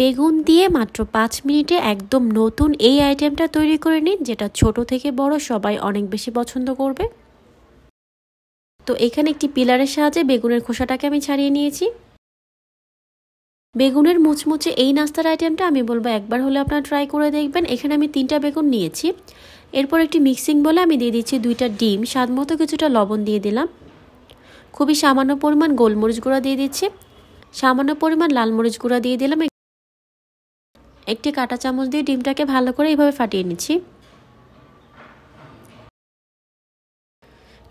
বেগুন দিয়ে মাত্র পাঁচ মিনিটে একদম নতুন এই আইটেমটা তৈরি করে নিন যেটা ছোট থেকে বড় সবাই অনেক বেশি পছন্দ করবে তো এখানে একটি পিলারের সাহায্যে বেগুনের খোসাটাকে আমি ছাড়িয়ে নিয়েছি বেগুনের মুচমুচে এই নাস্তার আইটেমটা আমি বলবো একবার হলে আপনারা ট্রাই করে দেখবেন এখানে আমি তিনটা বেগুন নিয়েছি এরপর একটি মিক্সিং বলে আমি দিয়ে দিচ্ছি দুইটা ডিম স্বাদ মতো কিছুটা লবণ দিয়ে দিলাম খুবই সামান্য পরিমাণ গোলমরিচ গুঁড়া দিয়ে দিচ্ছি সামান্য পরিমাণ লাল মরিচ গুঁড়া দিয়ে দিলাম একটি কাঁটা চামচ দিয়ে ডিমটাকে ভালো করে এইভাবে ফাটিয়ে নিচ্ছি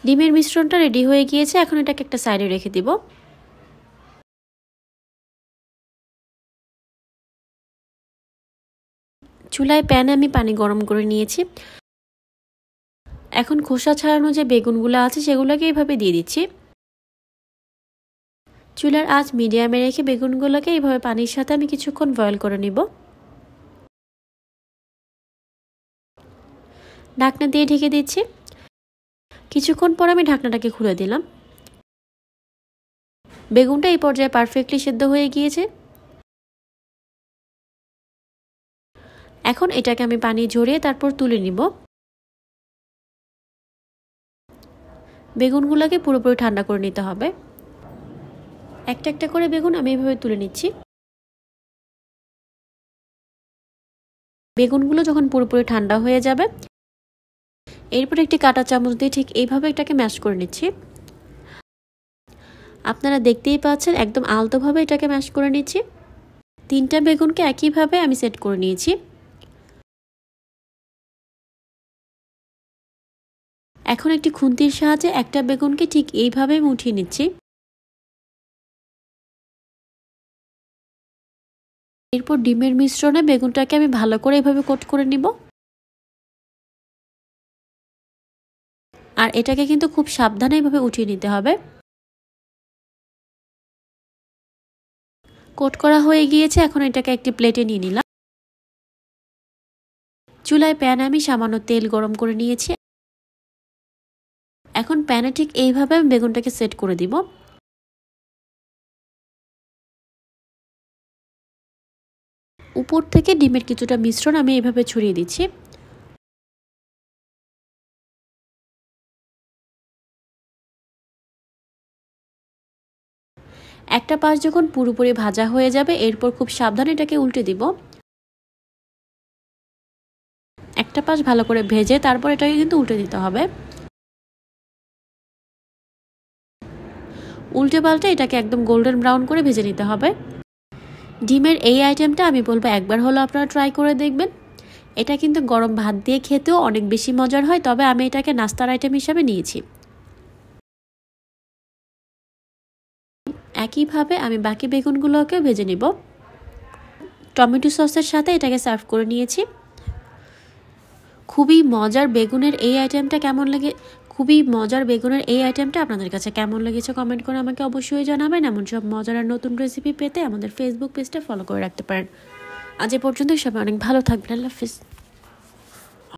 ডিমের মিশ্রণটা রেডি হয়ে গিয়েছে এখন এটাকে একটা সাইডে রেখে দিব চুলায় প্যানে আমি পানি গরম করে নিয়েছি এখন খোসা ছাড়ানো যে বেগুনগুলো আছে সেগুলোকে এইভাবে দিয়ে দিচ্ছি চুলার আজ মিডিয়ামে রেখে বেগুনগুলোকে এইভাবে পানির সাথে আমি কিছুক্ষণ বয়েল করে নিব ঢাকনা দিয়ে ঢেকে দিচ্ছি কিছুক্ষণ পর আমি ঢাকনাটাকে খুলে দিলাম বেগুনটা এই পর্যায়ে পারফেক্টলি সেদ্ধ হয়ে গিয়েছে এখন এটাকে আমি পানি ঝরিয়ে তারপর তুলে নিব বেগুনগুলোকে পুরোপুরি ঠান্ডা করে নিতে হবে একটা একটা করে বেগুন আমি এভাবে তুলে নিচ্ছি বেগুনগুলো যখন পুরোপুরি ঠান্ডা হয়ে যাবে এরপর একটি কাটা চামচ দিয়ে ঠিক এইভাবে এটাকে ম্যাশ করে নিচ্ছি আপনারা দেখতেই পাচ্ছেন একদম আলতোভাবে এটাকে ম্যাশ করে নিচ্ছি তিনটা বেগুনকে একইভাবে আমি সেট করে নিয়েছি এখন একটি খুন্তির সাহায্যে একটা বেগুনকে ঠিক এইভাবে মুঠিয়ে নিচ্ছি এরপর ডিমের মিশ্রণে বেগুনটাকে আমি ভালো করে এভাবে কোট করে নিব আর এটাকে কিন্তু খুব সাবধানে এভাবে উঠিয়ে নিতে হবে কোট করা হয়ে গিয়েছে এখন এটাকে একটি প্লেটে নিয়ে নিলাম চুলায় প্যান আমি সামান্য তেল গরম করে নিয়েছি এখন প্যানে ঠিক এইভাবে আমি বেগুনটাকে সেট করে দিব উপর থেকে ডিমের কিছুটা মিশ্রণ আমি এইভাবে ছড়িয়ে দিচ্ছি একটা পাশ যখন পুরোপুরি ভাজা হয়ে যাবে এরপর খুব সাবধানে এটাকে উল্টে দিব একটা পাশ ভালো করে ভেজে তারপর এটাকে কিন্তু উল্টে দিতে হবে উল্টে পাল্টে এটাকে একদম গোল্ডেন ব্রাউন করে ভেজে নিতে হবে ডিমের এই আইটেমটা আমি বলবো একবার হলো আপনারা ট্রাই করে দেখবেন এটা কিন্তু গরম ভাত দিয়ে খেতেও অনেক বেশি মজার হয় তবে আমি এটাকে নাস্তার আইটেম হিসাবে নিয়েছি একইভাবে আমি বাকি বেগুনগুলোকে ভেজে নিব টমেটো সসের সাথে এটাকে সার্ভ করে নিয়েছি খুবই মজার বেগুনের এই আইটেমটা কেমন লাগে খুবই মজার বেগুনের এই আইটেমটা আপনাদের কাছে কেমন লেগেছে কমেন্ট করে আমাকে অবশ্যই জানাবেন এমন সব মজার আর নতুন রেসিপি পেতে আমাদের ফেসবুক পেজটা ফলো করে রাখতে পারেন আজ এ পর্যন্ত সবাই অনেক ভালো থাকবেন আল্লাহ হাফিজ